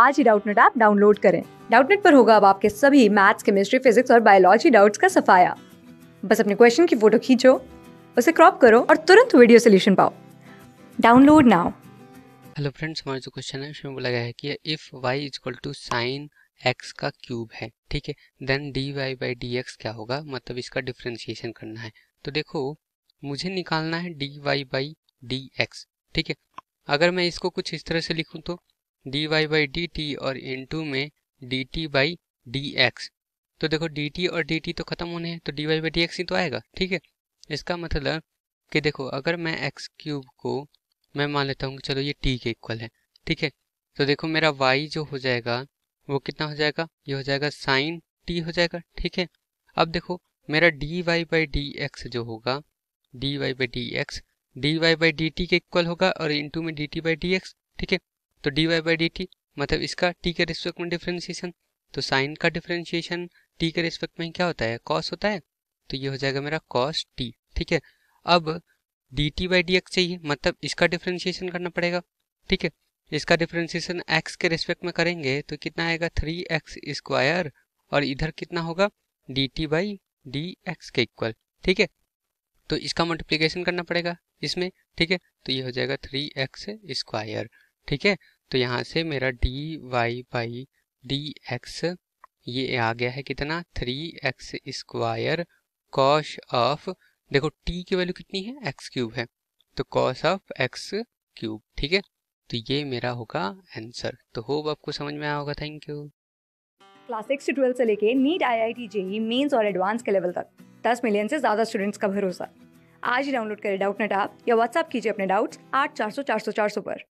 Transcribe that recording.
आज ही Doubtnut app download करें डाउटनेट पर होगा अब आपके सभी मैथ्स केमिस्ट्री फिजिक्स और बायोलॉजी डाउट्स का सफाया बस अपने क्वेश्चन की फोटो खींचो उसे क्रॉप करो और तुरंत वीडियो सोल्यूशन पाओ डाउनलोड नाउ हेलो फ्रेंड्स हमारा जो क्वेश्चन है उसमें बोला गया है कि if Y is equal to sine X का क्यूब है ठीक है then D Y by D X क्या होगा मतलब इसका डिफ्रेंशिएशन करना है तो देखो मुझे निकालना है D Y by D X ठीक है अगर मैं इसको कुछ इस तरह से लिखूं तो D Y by D T और टू में D T by D X तो देखो डी टी और डी टी तो ख़त्म होने हैं तो D Y by D X ही तो आएगा ठीक है इसका मतलब कि देखो अगर मैं एक्स क्यूब को मैं मान लेता हूँ कि चलो ये टी के इक्वल है ठीक है तो देखो मेरा वाई जो हो जाएगा वो कितना हो जाएगा ये हो जाएगा साइन टी हो जाएगा ठीक है अब देखो मेरा D Y by D X जो होगा D Y by D X D Y by D T के इक्वल होगा और टू में D T by D X ठीक है तो D Y by D T मतलब इसका टी के रिस्पेक्ट में डिफ्रेंशिएशन तो साइन का डिफ्रेंशिएशन टी के रिस्पेक्ट में क्या होता है कॉस होता है तो ये हो जाएगा मेरा कॉस टी ठीक है अब D T by D X चाहिए मतलब इसका डिफ्रेंशिएशन करना पड़ेगा ठीक है इसका डिफ्रेंशिएशन एक्स के रिस्पेक्ट में करेंगे तो कितना आएगा थ्री एक्स स्क्वायर और इधर कितना होगा D T by D X के इक्वल ठीक है तो इसका मल्टीप्लीकेशन करना पड़ेगा इसमें ठीक है तो ये हो जाएगा थ्री एक्स स्क्वायर ठीक है तो यहाँ से मेरा D Y by D X ये आ गया है कितना three X square cos of देखो टी की वैल्यू कितनी है एक्स क्यूब है तो कॉश ऑफ एक्स क्यूब ठीक है तो ये मेरा होगा आंसर तो होप आपको समझ में आया होगा थैंक यू क्लास सिक्स से ट्वेल्थ से लेके NEET I I T JEE mains और एडवांस के लेवल तक दस मिलियन से ज़्यादा स्टूडेंट्स का भरोसा आज ही डाउनलोड करें डाउट नेट आप या व्हाट्सअप कीजिए अपने डाउट्स आठ चार सौ चार सौ चार सौ पर